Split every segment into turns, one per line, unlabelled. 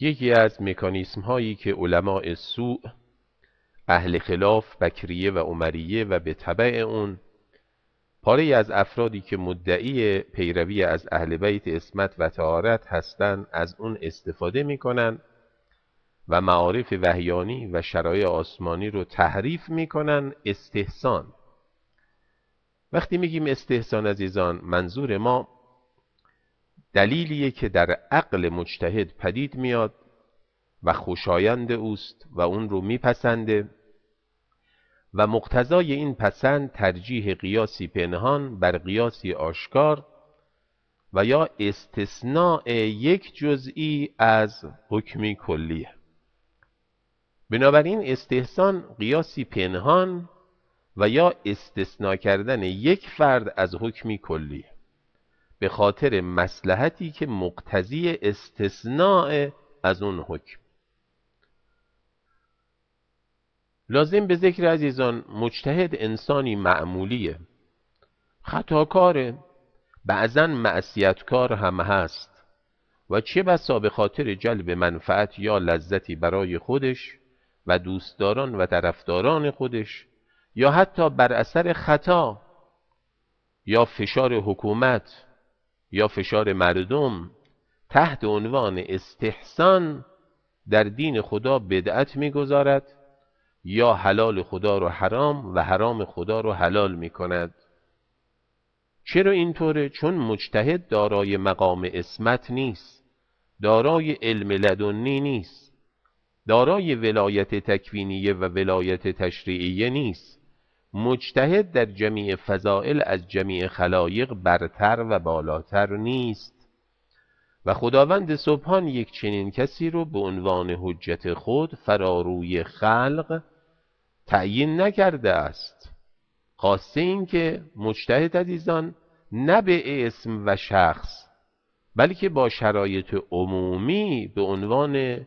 یکی از مکانیسم هایی که علماء سوء اهل خلاف بکریه و عمریه و به طبع اون پاره از افرادی که مدعی پیروی از اهل بیت اسمت و تهارت هستند از اون استفاده میکنن و معارف وحیانی و شرای آسمانی رو تحریف میکنن استحسان وقتی میگیم استحسان عزیزان منظور ما دلیلیه که در عقل مجتهد پدید میاد و خوشایند اوست و اون رو میپسنده و مقتضای این پسند ترجیح قیاسی پنهان بر قیاسی آشکار و یا استثناء یک جزئی از حکمی کلیه بنابراین استحسان قیاسی پنهان و یا استثناء کردن یک فرد از حکمی کلیه به خاطر مسلحتی که مقتضی استثناء از اون حکم لازم به ذکر عزیزان مجتهد انسانی معمولیه خطاکاره بعضا معصیتکار هم هست و چه بسا به خاطر جلب منفعت یا لذتی برای خودش و دوستداران و طرفداران خودش یا حتی بر اثر خطا یا فشار حکومت یا فشار مردم تحت عنوان استحسان در دین خدا بدعت میگذارد یا حلال خدا را حرام و حرام خدا رو حلال می کند. چرا اینطوره؟ چون مجتهد دارای مقام اسمت نیست. دارای علم لدنی نیست. دارای ولایت تکوینیه و ولایت تشریعیه نیست. مجتهد در جمیع فضائل از جمیع خلایق برتر و بالاتر نیست و خداوند سبحان یک چنین کسی رو به عنوان حجت خود فراروی خلق تعیین نکرده است خاصه اینکه مجتهد عزیزان نه به اسم و شخص بلکه با شرایط عمومی به عنوان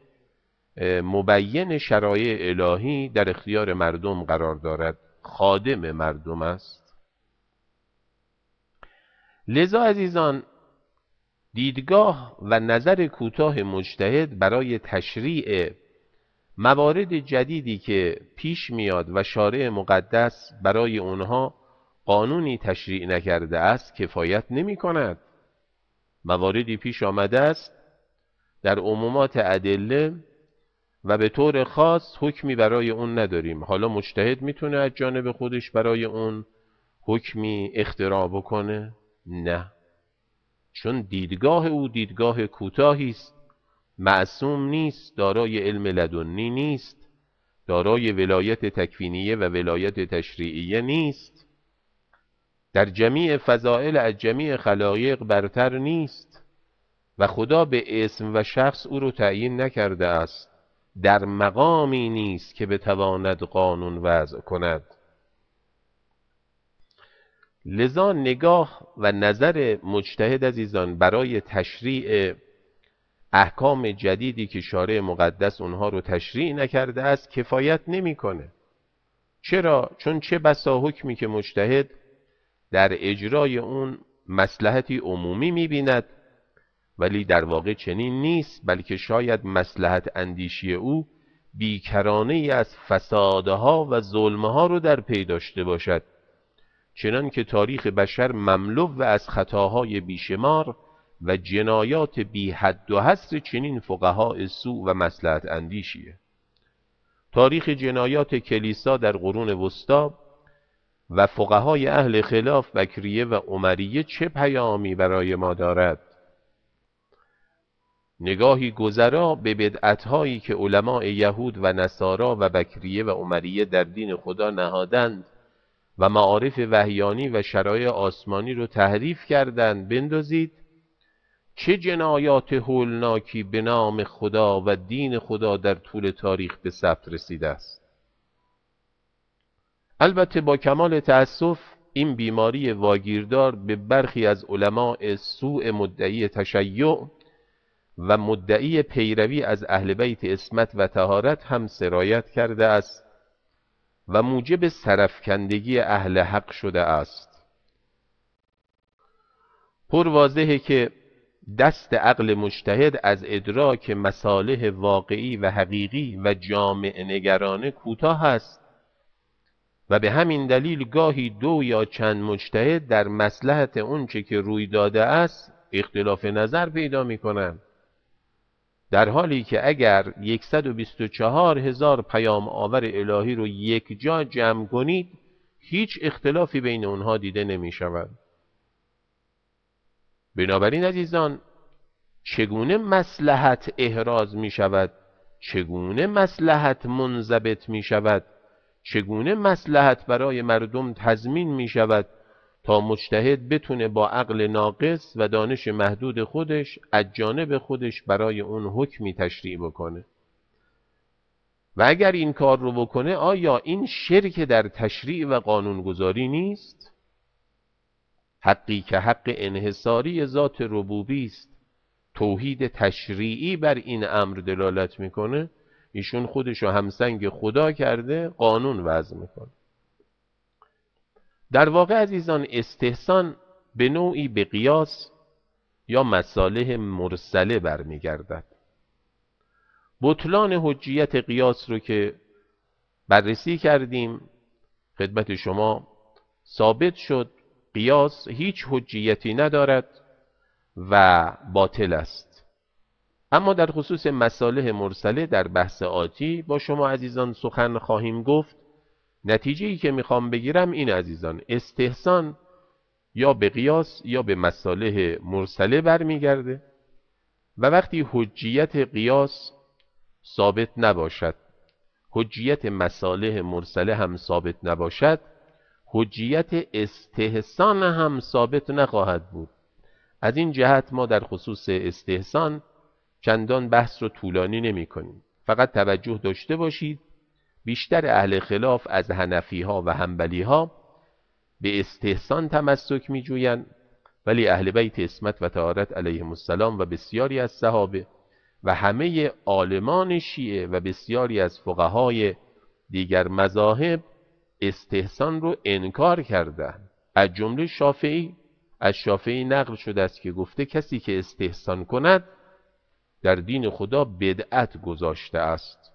مبین شرایع الهی در اختیار مردم قرار دارد خادم مردم است لذا عزیزان دیدگاه و نظر کوتاه مجتهد برای تشریع موارد جدیدی که پیش میاد و شارع مقدس برای اونها قانونی تشریع نکرده است کفایت نمی کند مواردی پیش آمده است در عمومات ادله و به طور خاص حکمی برای اون نداریم حالا مجتهد میتونه از جانب خودش برای اون حکمی اختراع بکنه نه چون دیدگاه او دیدگاه کوتاهی است معصوم نیست دارای علم لدنی نیست دارای ولایت تکوینیه و ولایت تشریعیه نیست در جمیع فضائل از جمیع خلایق برتر نیست و خدا به اسم و شخص او رو تعیین نکرده است در مقامی نیست که بتواند قانون وضع کند لذا نگاه و نظر مجتهد عزیزان برای تشریع احکام جدیدی که شارع مقدس اونها رو تشریع نکرده است کفایت نمیکنه. چرا؟ چون چه بسا حکمی که مجتهد در اجرای اون مسلحتی عمومی بیند ولی در واقع چنین نیست بلکه شاید مسلحت اندیشی او بیکرانه ای از فسادها و ظلمها رو در پی داشته باشد چنان که تاریخ بشر مملو و از خطاهای بیشمار و جنایات بی حد و حصر چنین فقهای سو و مسلحت اندیشیه تاریخ جنایات کلیسا در قرون وسطا و فقهای اهل خلاف بکریه و عمریه چه پیامی برای ما دارد نگاهی گذرا به بدعتهایی که علماء یهود و نصارا و بکریه و عمریه در دین خدا نهادند و معارف وحیانی و شرایع آسمانی رو تحریف کردند بندازید چه جنایات هولناکی به نام خدا و دین خدا در طول تاریخ به ثبت رسیده است البته با کمال تأسف این بیماری واگیردار به برخی از علماء سوء مدعی تشیع و مدعی پیروی از اهل بیت اسمت و تهارت هم سرایت کرده است و موجب سرفکندگی اهل حق شده است پر واضحه که دست عقل مجتهد از ادراک مصالح واقعی و حقیقی و جامع نگرانه کوتاه است و به همین دلیل گاهی دو یا چند مجتهد در مسلحت آنچه که روی داده است اختلاف نظر پیدا می کنند در حالی که اگر 124 هزار پیام آور الهی رو یک جا جمع کنید هیچ اختلافی بین اونها دیده نمی شود بنابراین عزیزان چگونه مسلحت احراز می شود چگونه مسلحت منضبط می شود چگونه مسلحت برای مردم تضمین می شود تا مجتهد بتونه با عقل ناقص و دانش محدود خودش از جانب خودش برای اون حکمی تشریع بکنه و اگر این کار رو بکنه آیا این شرک در تشریع و قانونگذاری نیست؟ حقی که حق انحصاری ذات ربوبی است توحید تشریعی بر این امر دلالت میکنه ایشون خودش رو همسنگ خدا کرده قانون وضع میکنه در واقع عزیزان استحسان به نوعی به قیاس یا مصالح مرسله برمیگردد بطلان حجیت قیاس رو که بررسی کردیم خدمت شما ثابت شد قیاس هیچ حجیتی ندارد و باطل است اما در خصوص مصالح مرسله در بحث آتی با شما عزیزان سخن خواهیم گفت نتیجه ای که میخوام بگیرم این عزیزان استحسان یا به قیاس یا به مساله مرسله برمیگرده و وقتی حجیت قیاس ثابت نباشد حجیت مساله مرسله هم ثابت نباشد حجیت استحسان هم ثابت نخواهد بود از این جهت ما در خصوص استحسان چندان بحث رو طولانی نمی کنیم فقط توجه داشته باشید بیشتر اهل خلاف از هنفی ها و همبلی ها به استحسان تمسک می جوین ولی اهل بیت اسمت و تارت علیه السلام و بسیاری از صحابه و همه عالمان شیعه و بسیاری از فقهای دیگر مذاهب استحسان رو انکار کردند از جمله شافعی از شافعی نقل شده است که گفته کسی که استحسان کند در دین خدا بدعت گذاشته است